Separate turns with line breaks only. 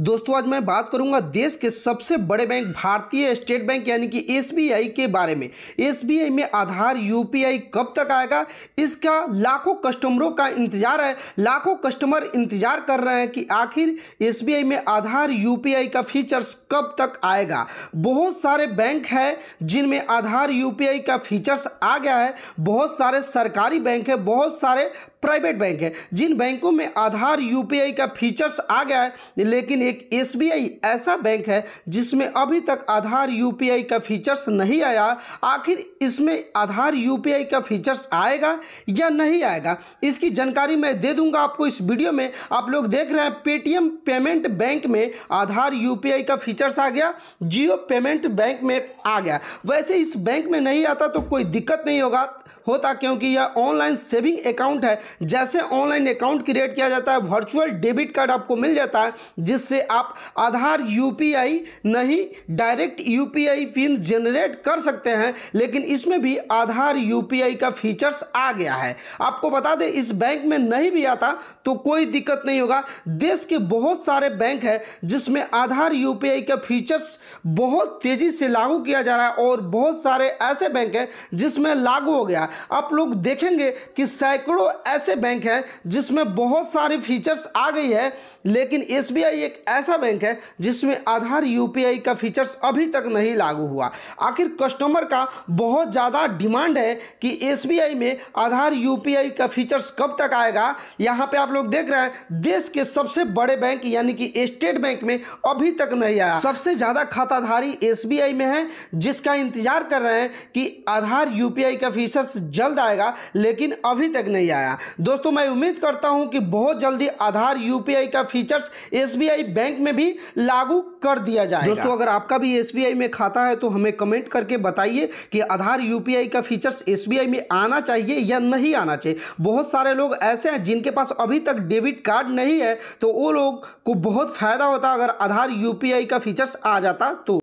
दोस्तों आज मैं बात करूंगा देश के सबसे बड़े बैंक भारतीय स्टेट बैंक यानी कि एसबीआई के बारे में एसबीआई में आधार यूपीआई कब तक आएगा इसका लाखों कस्टमरों का इंतजार है लाखों कस्टमर इंतजार कर रहे हैं कि आखिर एसबीआई में आधार यूपीआई का फीचर्स कब तक आएगा बहुत सारे बैंक है जिनमें आधार यू का फीचर्स आ गया है बहुत सारे सरकारी बैंक है बहुत सारे प्राइवेट बैंक है जिन बैंकों में आधार यू का फीचर्स आ गया है लेकिन एक एस ऐसा बैंक है जिसमें अभी तक आधार यू का फीचर्स नहीं आया आखिर इसमें आधार यू का फीचर्स आएगा या नहीं आएगा इसकी जानकारी मैं दे दूंगा आपको इस वीडियो में आप लोग देख रहे हैं पेटीएम पेमेंट बैंक में आधार यू का फीचर्स आ गया जियो पेमेंट बैंक में आ गया वैसे इस बैंक में नहीं आता तो कोई दिक्कत नहीं होगा होता क्योंकि यह ऑनलाइन सेविंग अकाउंट है जैसे ऑनलाइन अकाउंट क्रिएट किया जाता है वर्चुअल डेबिट कार्ड आपको मिल जाता है जिससे आप आधार यूपीआई नहीं डायरेक्ट यूपीआई पिन जनरेट कर सकते हैं लेकिन इसमें भी आधार यूपीआई का फीचर्स आ गया है आपको बता दें इस बैंक में नहीं भी आता तो कोई दिक्कत नहीं होगा देश के बहुत सारे बैंक हैं जिसमें आधार यू का फीचर्स बहुत तेज़ी से लागू किया जा रहा है और बहुत सारे ऐसे बैंक हैं जिसमें लागू हो गया आप लोग देखेंगे कि सैकड़ों ऐसे बैंक हैं जिसमें बहुत सारे फीचर्स आ गई है लेकिन एस एक ऐसा बैंक है जिसमें आधार यूपीआई का फीचर्स अभी तक नहीं लागू हुआ आखिर कस्टमर का बहुत ज़्यादा डिमांड है कि एस में आधार यूपीआई का फीचर्स कब तक आएगा यहाँ पे आप लोग देख रहे हैं देश के सबसे बड़े बैंक यानी कि स्टेट बैंक में अभी तक नहीं आया सबसे ज़्यादा खाताधारी एस में है जिसका इंतजार कर रहे हैं कि आधार यूपीआई का फीचर्स जल्द आएगा लेकिन अभी तक नहीं आया दोस्तों मैं उम्मीद करता हूँ कि बहुत जल्दी आधार यूपीआई का फीचर्स एस बैंक में भी लागू कर दिया जाए दोस्तों अगर आपका भी एसबीआई में खाता है तो हमें कमेंट करके बताइए कि आधार यूपीआई का फीचर्स एस में आना चाहिए या नहीं आना चाहिए बहुत सारे लोग ऐसे हैं जिनके पास अभी तक डेबिट कार्ड नहीं है तो वो लोग को बहुत फ़ायदा होता अगर आधार यूपीआई का फीचर्स आ जाता तो